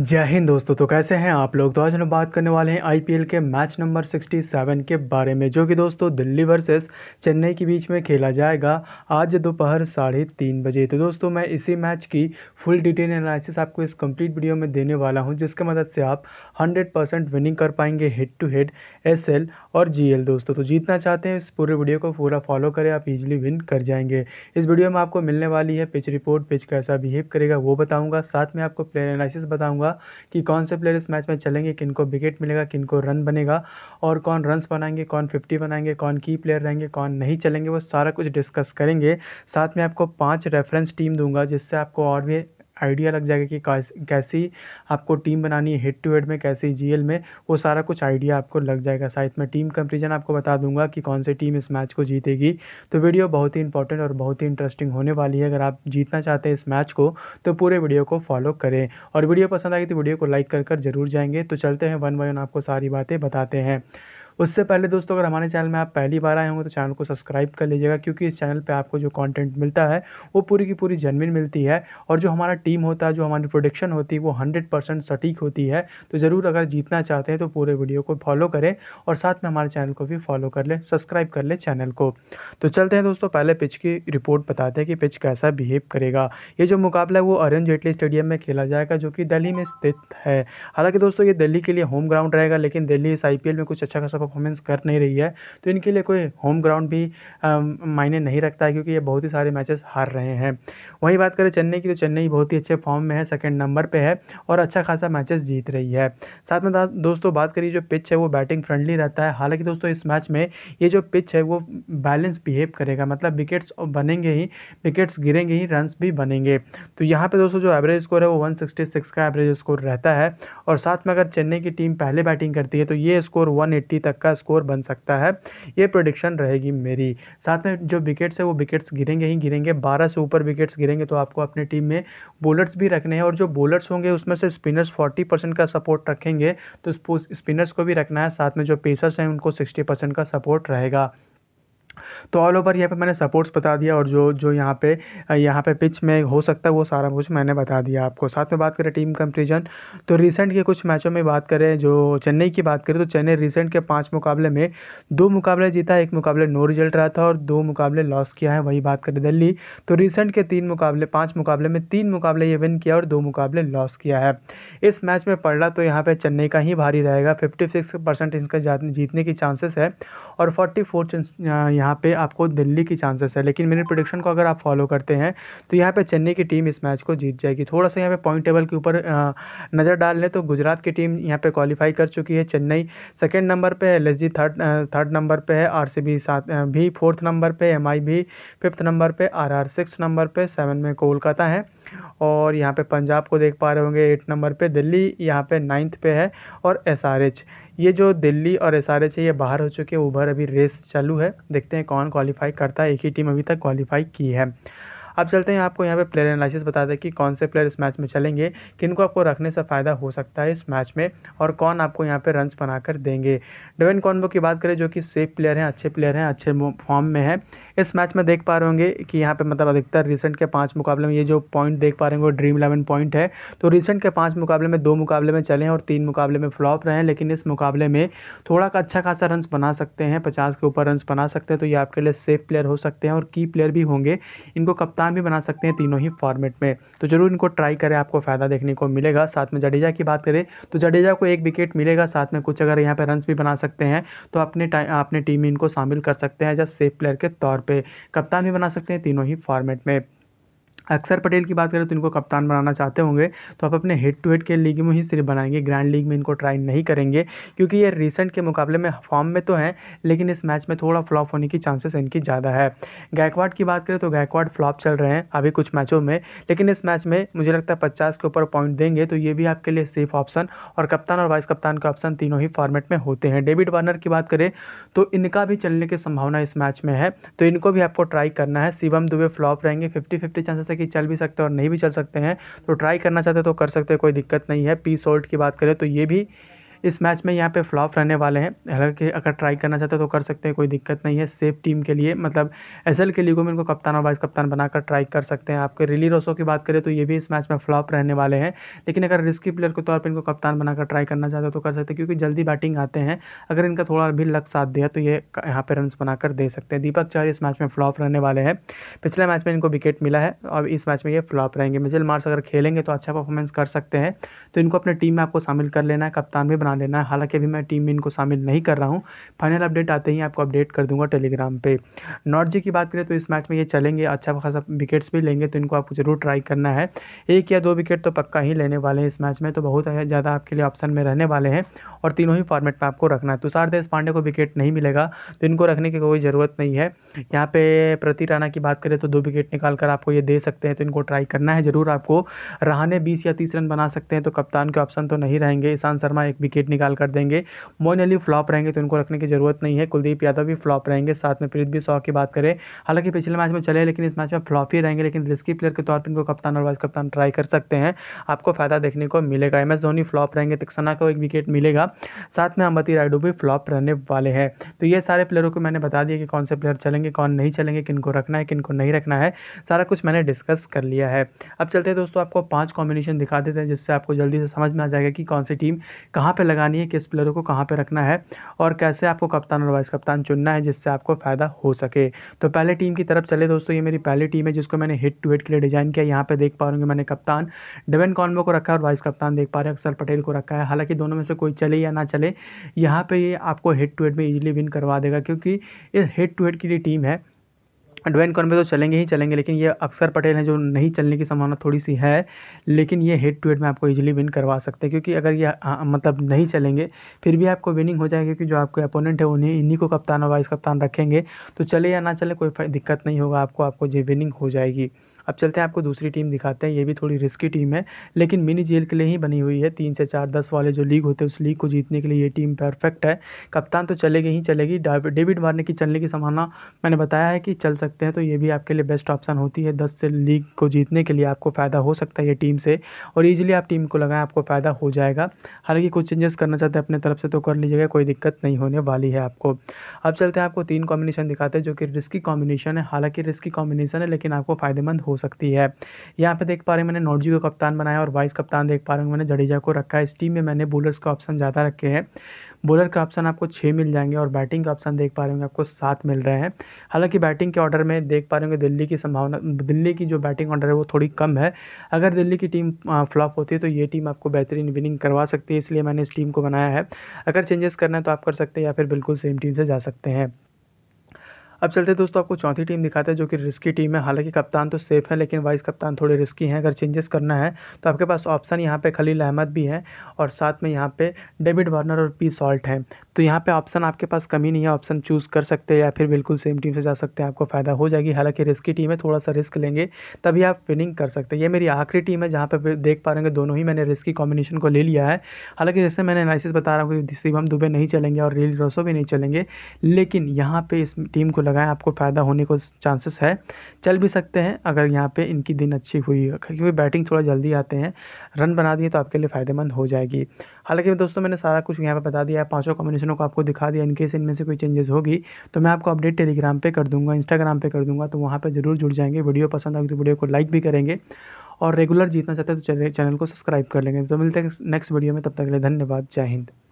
जय हिंद दोस्तों तो कैसे हैं आप लोग तो आज हम बात करने वाले हैं आईपीएल के मैच नंबर 67 के बारे में जो कि दोस्तों दिल्ली वर्सेस चेन्नई के बीच में खेला जाएगा आज दोपहर साढ़े तीन बजे तो दोस्तों मैं इसी मैच की फुल डिटेल एनालिसिस आपको इस कंप्लीट वीडियो में देने वाला हूं जिसके मदद से आप हंड्रेड विनिंग कर पाएंगे हेड टू हेड एस और जी दोस्तों तो जीतना चाहते हैं इस पूरे वीडियो को पूरा फॉलो करें आप इजिली विन कर जाएंगे इस वीडियो में आपको मिलने वाली है पिच रिपोर्ट पिच कैसा बिहेव करेगा वो बताऊँगा साथ में आपको प्लेयर एनालिसिस बताऊँगा बताऊंगा कि कौन से प्लेयर इस मैच में चलेंगे किन को विकेट मिलेगा किन को रन बनेगा और कौन रन्स बनाएंगे कौन फिफ्टी बनाएंगे कौन की प्लेयर रहेंगे कौन नहीं चलेंगे वो सारा कुछ डिस्कस करेंगे साथ में आपको पाँच रेफरेंस टीम दूंगा जिससे आपको और भी आइडिया लग जाएगा कि कैसी आपको टीम बनानी है हेड टू हेड में कैसी जी में वो सारा कुछ आइडिया आपको लग जाएगा साथ में टीम कंपेरिजन आपको बता दूंगा कि कौन सी टीम इस मैच को जीतेगी तो वीडियो बहुत ही इंपॉर्टेंट और बहुत ही इंटरेस्टिंग होने वाली है अगर आप जीतना चाहते हैं इस मैच को तो पूरे वीडियो को फॉलो करें और वीडियो पसंद आएगी तो वीडियो को लाइक कर कर जरूर जाएंगे तो चलते हैं वन बाई वन आपको सारी बातें बताते हैं उससे पहले दोस्तों अगर हमारे चैनल में आप पहली बार आए होंगे तो चैनल को सब्सक्राइब कर लीजिएगा क्योंकि इस चैनल पर आपको जो कॉन्टेंट मिलता है वो पूरी की पूरी जेनविन मिलती है और जो हमारा टीम होता है जो हमारी प्रोडिक्शन होती है वो हंड्रेड परसेंट सटीक होती है तो ज़रूर अगर जीतना चाहते हैं तो पूरे वीडियो को फॉलो करें और साथ में हमारे चैनल को भी फॉलो कर लें सब्सक्राइब कर लें चैनल को तो चलते हैं दोस्तों पहले पिच की रिपोर्ट बताते हैं कि पिच कैसा बिहेव करेगा ये जो मुकाबला है वो अरुण जेटली स्टेडियम में खेला जाएगा जो कि दिल्ली में स्थित है हालांकि दोस्तों ये दिल्ली के लिए होम ग्राउंड रहेगा लेकिन दिल्ली इस आई में कुछ अच्छा खासा परफॉर्मेंस कर नहीं रही है तो इनके लिए कोई होम ग्राउंड भी मायने नहीं रखता है क्योंकि ये बहुत ही सारे मैचेस हार रहे हैं वहीं बात करें चेन्नई की तो चेन्नई बहुत ही अच्छे फॉर्म में है सेकेंड नंबर पर है और अच्छा खासा मैचेस जीत रही है साथ में दोस्तों बात करिए जो पिच है वो बैटिंग फ्रेंडली रहता है हालांकि दोस्तों इस मैच में ये जो पिच है वो बैलेंस बिहेव करेगा मतलब विकेट्स बनेंगे ही विकेट्स गिरेंगे ही रन्स भी बनेंगे तो यहाँ पे दोस्तों जो एवरेज स्कोर है वो 166 का एवरेज स्कोर रहता है और साथ में अगर चेन्नई की टीम पहले बैटिंग करती है तो ये स्कोर 180 तक तक का स्कोर बन सकता है ये प्रोडिक्शन रहेगी मेरी साथ में जो विकेट्स है वो विकेट्स गिरेंगे ही गिरेंगे बारह से ऊपर विकेट्स गिरेंगे तो आपको अपनी टीम में बोलर्स भी रखने हैं और जो बोलर्स होंगे उसमें से स्पिनर्स फोर्टी परसेंट का सपोर्ट रखेंगे तो स्पिनर्स को भी रखना है साथ में जो पेसर्स हैं उनको सिक्सटी परसेंट का सपोर्ट रहेगा तो ऑल ओवर यहाँ पे मैंने सपोर्ट्स बता दिया और जो जो यहाँ पे यहाँ पे पिच में हो सकता है वो सारा कुछ मैंने बता दिया आपको साथ में बात करें टीम कंपेरिजन तो रिसेंट के कुछ मैचों में बात करें जो चेन्नई की बात करें तो चेन्नई रिसेंट के पाँच मुकाबले में दो मुकाबले जीता एक मुकाबले नो रिजल्ट रहा था और दो मुकाबले लॉस किया है वही बात करें दिल्ली तो रिसेंट के तीन मुकाबले पाँच मुकाबले में तीन मुकाबले ये विन किया और दो मुकाबले लॉस किया है इस मैच में पड़ रहा तो यहाँ पर चेन्नई का ही भारी रहेगा फिफ्टी सिक्स परसेंट इनका जीतने की चांसेस है और फोर्टी फोर यहाँ पे आपको दिल्ली की चांसेस है लेकिन मेरे प्रोडिक्शन को अगर आप फॉलो करते हैं तो यहाँ पे चेन्नई की टीम इस मैच को जीत जाएगी थोड़ा सा यहाँ पे पॉइंट टेबल के ऊपर नज़र डाल लें तो गुजरात की टीम यहाँ पे क्वालिफाई कर चुकी है चेन्नई सेकेंड नंबर पर है एल थर्ड थर्ड नंबर पर है आर सात भी फोर्थ नंबर पर एम भी फिफ्थ नंबर पर आर सिक्स नंबर पर सेवन में कोलकाता है और यहाँ पे पंजाब को देख पा रहे होंगे एट नंबर पे दिल्ली यहाँ पे नाइन्थ पे है और एस ये जो दिल्ली और एस आर एच है ये बाहर हो चुके हैं उभर अभी रेस चालू है देखते हैं कौन क्वालिफाई करता है एक ही टीम अभी तक क्वालिफाई की है अब चलते हैं आपको यहाँ पे प्लेयर एनालिसिस बता दें कि कौन से प्लेयर इस मैच में चलेंगे किन को आपको रखने से फ़ायदा हो सकता है इस मैच में और कौन आपको यहाँ पे रन्स बनाकर देंगे डेविन कॉन्बो की बात करें जो कि सेफ प्लेयर हैं अच्छे प्लेयर हैं अच्छे फॉर्म में है इस मैच में देख पा रहे होंगे कि यहाँ पर मतलब अधिकतर रिसेंट के पाँच मुकाबले में ये जो पॉइंट देख पा रहे होंगे ड्रीम इलेवन पॉइंट है तो रिसेंट के पाँच मुकाबले में दो मुकाबले में चले हैं और तीन मुकाबले में फ्लॉप रहे हैं लेकिन इस मुकाबले में थोड़ा का अच्छा खासा रन्स बना सकते हैं पचास के ऊपर रन्स बना सकते हैं तो ये आपके लिए सेफ प्लेयर हो सकते हैं और की प्लेयर भी होंगे इनको कप्तान प्लान भी बना सकते हैं तीनों ही फॉर्मेट में तो ज़रूर इनको ट्राई करें आपको फ़ायदा देखने को मिलेगा साथ में जडेजा की बात करें तो जडेजा को एक विकेट मिलेगा साथ में कुछ अगर यहाँ पर रन भी बना सकते हैं तो अपने अपने टीम में इनको शामिल कर सकते हैं अ सेफ प्लेयर के तौर पर कप्तान भी बना सकते हैं तीनों ही फॉर्मेट में अक्षर पटेल की बात करें तो इनको कप्तान बनाना चाहते होंगे तो आप अपने हेड टू हेड के लीग में ही सिर्फ बनाएंगे ग्रैंड लीग में इनको ट्राई नहीं करेंगे क्योंकि ये रिसेंट के मुकाबले में फॉर्म में तो हैं लेकिन इस मैच में थोड़ा फ्लॉप होने की चांसेस इनकी ज़्यादा है गायकवाड की बात करें तो गायकवाड फ्लॉप चल रहे हैं अभी कुछ मैचों में लेकिन इस मैच में मुझे लगता है पचास के ऊपर पॉइंट देंगे तो ये भी आपके लिए सेफ ऑप्शन और कप्तान और वाइस कप्तान का ऑप्शन तीनों ही फॉर्मेट में होते हैं डेविड वार्नर की बात करें तो इनका भी चलने की संभावना इस मैच में है तो इनको भी आपको ट्राई करना है शिवम दुबे फ्लॉप रहेंगे फिफ्टी फिफ्टी चांसेस कि चल भी सकते हैं और नहीं भी चल सकते हैं तो ट्राई करना चाहते तो कर सकते हैं कोई दिक्कत नहीं है पी सोल्ट की बात करें तो ये भी इस मैच में यहाँ पे फ्लॉप रहने वाले हैं हालांकि अगर ट्राई करना चाहते हैं तो कर सकते हैं कोई दिक्कत नहीं है सेफ टीम के लिए मतलब एस के लीगों में इनको कप्तान और वाइस कप्तान बनाकर ट्राई कर सकते हैं आपके रिली रोसो की बात करें तो ये भी इस मैच में फ्लॉप रहने वाले हैं लेकिन अगर रिस्की प्लेयर के तौर पर इनको कप्तान बनाकर ट्राई करना चाहते हो तो कर सकते हैं क्योंकि जल्दी बैटिंग आते हैं अगर इनका थोड़ा भी लक साथ दिया तो ये यहाँ पर रन बनाकर दे सकते हैं दीपक चार इस मैच में फ्लॉप रहने वाले हैं पिछले मैच में इनको विकेट मिला है और इस मैच में ये फ्लॉप रहेंगे मिजिल मार्स अगर खेलेंगे तो अच्छा परफॉर्मेंस कर सकते हैं तो इनको अपने टीम में आपको शामिल कर लेना है कप्तान भी बना बना लेना है हालांकि अभी मैं टीम में इनको शामिल नहीं कर रहा हूँ फाइनल अपडेट आते ही आपको अपडेट कर दूंगा टेलीग्राम पे नॉर्थ जी की बात करें तो इस मैच में ये चलेंगे अच्छा खासा विकेट्स भी लेंगे तो इनको आपको जरूर ट्राई करना है एक या दो विकेट तो पक्का ही लेने वाले हैं इस मैच में तो बहुत ज़्यादा आपके लिए ऑप्शन में रहने वाले हैं और तीनों ही फॉर्मेट में आपको रखना है तुषार देश पांडे को विकेट नहीं मिलेगा तो इनको रखने की कोई ज़रूरत नहीं है यहाँ पे प्रति राणा की बात करें तो दो विकेट निकाल कर आपको ये दे सकते हैं तो इनको ट्राई करना है ज़रूर आपको रहाने बीस या तीस रन बना सकते हैं तो कप्तान के ऑप्शन तो नहीं रहेंगे ईशांत शर्मा एक विकेट निकाल कर देंगे मोइन अली फ्लॉप रहेंगे तो इनको रखने की ज़रूरत नहीं है कुलदीप यादव भी फ्लॉप रहेंगे साथ में प्रीत भी शॉ की बात करें हालांकि पिछले मैच में चले लेकिन इस मैच में फ्लॉप ही रहेंगे लेकिन रिस्की प्लेयर के तौर पर इनको कप्तान और वाइस कप्तान ट्राई कर सकते हैं आपको फ़ायदा देखने को मिलेगा एम एस धोनी फ्लॉप रहेंगे तिक्सना तो को एक विकेट मिलेगा होगा साथ में अमती रायडू भी फ्लॉप रहने वाले हैं तो ये सारे प्लेयरों को मैंने बता दिया कि कौन से प्लेयर चलेंगे कौन नहीं चलेंगे किन को रखना है किन को नहीं रखना है सारा कुछ मैंने डिस्कस कर लिया है अब चलते हैं दोस्तों आपको पाँच कॉम्बिनेशन दिखा देते हैं जिससे आपको जल्दी से समझ में आ जाएगा कि कौन सी टीम कहाँ पर लगानी है किस प्लेयरों को कहाँ पर रखना है और कैसे आपको कप्तान और वाइस कप्तान चुनना है जिससे आपको फ़ायदा हो सके तो पहले टीम की तरफ चले दोस्तों ये मेरी पहली टीम है जिसको मैंने हिट टू हिट के लिए डिज़ाइन किया यहाँ पे देख पा रहा हूँ मैंने कप्तान डेवन कॉन्वो को रखा है और वाइस कप्तान देख पा रहे हैं अक्सर पटेल को रखा है हालांकि दोनों में से कोई चले या ना चले यहाँ पे ये आपको हेड टू हेड में इजीली विन करवा देगा क्योंकि ये हेड टू हेड की जो टीम है ड्वेन कॉन में तो चलेंगे ही चलेंगे लेकिन ये अक्सर पटेल हैं जो नहीं चलने की संभावना थोड़ी सी है लेकिन ये हेड टू हेड में आपको इजीली विन करवा सकते हैं क्योंकि अगर ये आ, हाँ, मतलब नहीं चलेंगे फिर भी आपको विनिंग हो जाएगी क्योंकि जो आपके अपोनेंट है उन्हें इन्हीं को कप्तान और वाइस कप्तान रखेंगे तो चले या ना चले कोई दिक्कत नहीं होगा आपको आपको ये विनिंग हो जाएगी अब चलते हैं आपको दूसरी टीम दिखाते हैं ये भी थोड़ी रिस्की टीम है लेकिन मिनी जेल के लिए ही बनी हुई है तीन से चार दस वाले जो लीग होते हैं उस लीग को जीतने के लिए ये टीम परफेक्ट है कप्तान तो चलेगी ही चलेगी डेविड मारने की चलने की संभावना मैंने बताया है कि चल सकते हैं तो ये भी आपके लिए बेस्ट ऑप्शन होती है दस से लीग को जीतने के लिए आपको फ़ायदा हो सकता है ये टीम से और ईजिली आप टीम को लगाएं आपको फ़ायदा हो जाएगा हालांकि कुछ चेंजेस करना चाहते हैं अपने तरफ से तो कर लीजिएगा कोई दिक्कत नहीं होने वाली है आपको अब चलते हैं आपको तीन कॉम्बिनेशन दिखाते हैं जो कि रिस्की कॉम्बिनेशन है हालांकि रिस्की कॉम्बिनेशन है लेकिन आपको फ़ायदेमंद हो सकती है यहाँ पे देख पा रहे हैं मैंने नोटजी को कप्तान बनाया और वाइस कप्तान देख पा रहे हैं मैंने जडेजा को रखा है इस टीम में मैंने बोलर्स का ऑप्शन ज़्यादा रखे हैं बॉलर का ऑप्शन आपको छः मिल जाएंगे और बैटिंग का ऑप्शन देख पा रहे होंगे आपको सात मिल रहे हैं हालांकि बैटिंग के ऑर्डर में देख पा रहे होंगे दिल्ली की संभावना दिल्ली की जो बैटिंग ऑर्डर है वो थोड़ी कम है अगर दिल्ली की टीम फ्लॉप होती है तो ये टीम आपको बेहतरीन विनिंग करवा सकती है इसलिए मैंने इस टीम को बनाया है अगर चेंजेस करना है तो आप कर सकते हैं या फिर बिल्कुल सेम टीम से जा सकते हैं अब चलते दोस्तों आपको चौथी टीम दिखाते हैं जो कि रिस्की टीम है हालांकि कप्तान तो सेफ है लेकिन वाइस कप्तान थोड़े रिस्की हैं अगर चेंजेस करना है तो आपके पास ऑप्शन यहाँ पे खलील अहमद भी है और साथ में यहाँ पे डेविड वार्नर और पी सॉल्ट हैं तो यहाँ पे ऑप्शन आपके पास कमी नहीं है ऑप्शन चूज़ कर सकते हैं या फिर बिल्कुल सेम टीम से जा सकते हैं आपको फ़ायदा हो जाएगी हालांकि रिस्की टीम है थोड़ा सा रिस्क लेंगे तभी आप विनिंग कर सकते हैं ये मेरी आखिरी टीम है जहाँ पर देख पा रहे हैं दोनों ही मैंने रिस्की कॉम्बिनेशन को ले लिया है हालांकि जैसे मैंने एनालिसिस बता रहा हूँ कि हम दुबे नहीं चलेंगे और रील रोसो भी नहीं चलेंगे लेकिन यहाँ पर इस टीम को लगाएं आपको फ़ायदा होने को चांसेस है चल भी सकते हैं अगर यहाँ पर इनकी दिन अच्छी हुई क्योंकि बैटिंग थोड़ा जल्दी आते हैं रन बना दिए तो आपके लिए फ़ायदेमंद हो जाएगी हालांकि दोस्तों मैंने सारा कुछ यहाँ पर बता दिया है पाँचों कॉम्बिनेशनों को आपको दिखा दिया इनकेस इनमें से कोई चेंजेस होगी तो मैं आपको अपडेट टेलीग्राम पर कर दूँगा इंस्टाग्राम पर कर दूँगा तो वहाँ पर जरूर जुड़ जाएंगे वीडियो पसंद आएगी तो वीडियो को लाइक भी करेंगे और रेगुलर जीतना चाहते हैं तो चैनल को सब्सक्राइब कर लेंगे तो मिलते हैं नेक्स्ट वीडियो में तब तक के लिए धन्यवाद जय हिंद